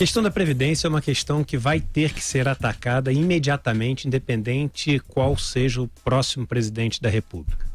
A questão da Previdência é uma questão que vai ter que ser atacada imediatamente, independente qual seja o próximo presidente da República.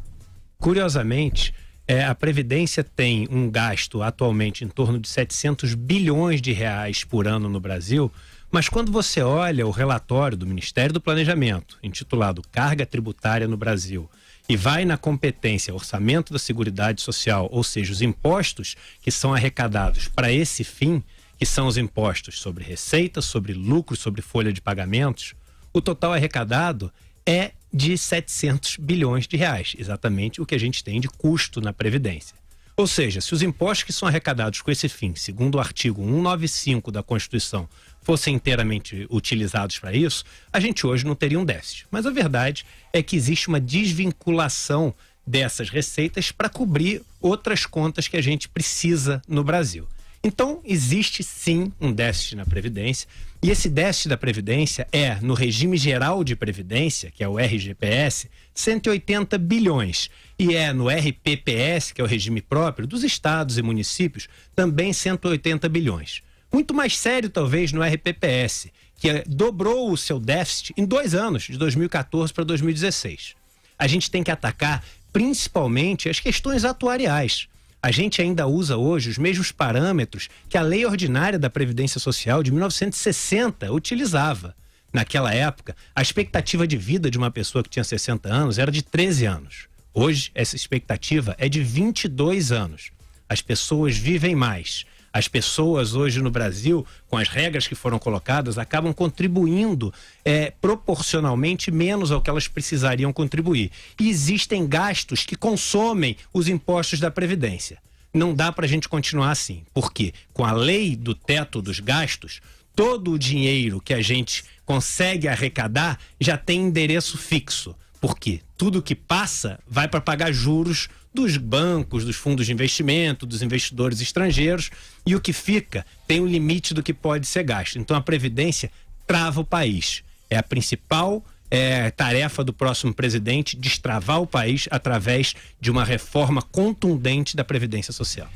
Curiosamente, é, a Previdência tem um gasto atualmente em torno de 700 bilhões de reais por ano no Brasil, mas quando você olha o relatório do Ministério do Planejamento, intitulado Carga Tributária no Brasil, e vai na competência orçamento da Seguridade Social, ou seja, os impostos que são arrecadados para esse fim, que são os impostos sobre receita, sobre lucro, sobre folha de pagamentos, o total arrecadado é de 700 bilhões de reais, exatamente o que a gente tem de custo na Previdência. Ou seja, se os impostos que são arrecadados com esse fim, segundo o artigo 195 da Constituição, fossem inteiramente utilizados para isso, a gente hoje não teria um déficit. Mas a verdade é que existe uma desvinculação dessas receitas para cobrir outras contas que a gente precisa no Brasil. Então, existe sim um déficit na Previdência. E esse déficit da Previdência é, no regime geral de Previdência, que é o RGPS, 180 bilhões. E é no RPPS, que é o regime próprio dos estados e municípios, também 180 bilhões. Muito mais sério, talvez, no RPPS, que é, dobrou o seu déficit em dois anos, de 2014 para 2016. A gente tem que atacar principalmente as questões atuariais a gente ainda usa hoje os mesmos parâmetros que a Lei Ordinária da Previdência Social de 1960 utilizava. Naquela época, a expectativa de vida de uma pessoa que tinha 60 anos era de 13 anos. Hoje, essa expectativa é de 22 anos. As pessoas vivem mais. As pessoas hoje no Brasil, com as regras que foram colocadas, acabam contribuindo é, proporcionalmente menos ao que elas precisariam contribuir. E existem gastos que consomem os impostos da Previdência. Não dá para a gente continuar assim, porque com a lei do teto dos gastos, todo o dinheiro que a gente consegue arrecadar já tem endereço fixo. Porque tudo que passa vai para pagar juros dos bancos, dos fundos de investimento, dos investidores estrangeiros, e o que fica tem um limite do que pode ser gasto. Então a Previdência trava o país. É a principal é, tarefa do próximo presidente destravar o país através de uma reforma contundente da Previdência Social.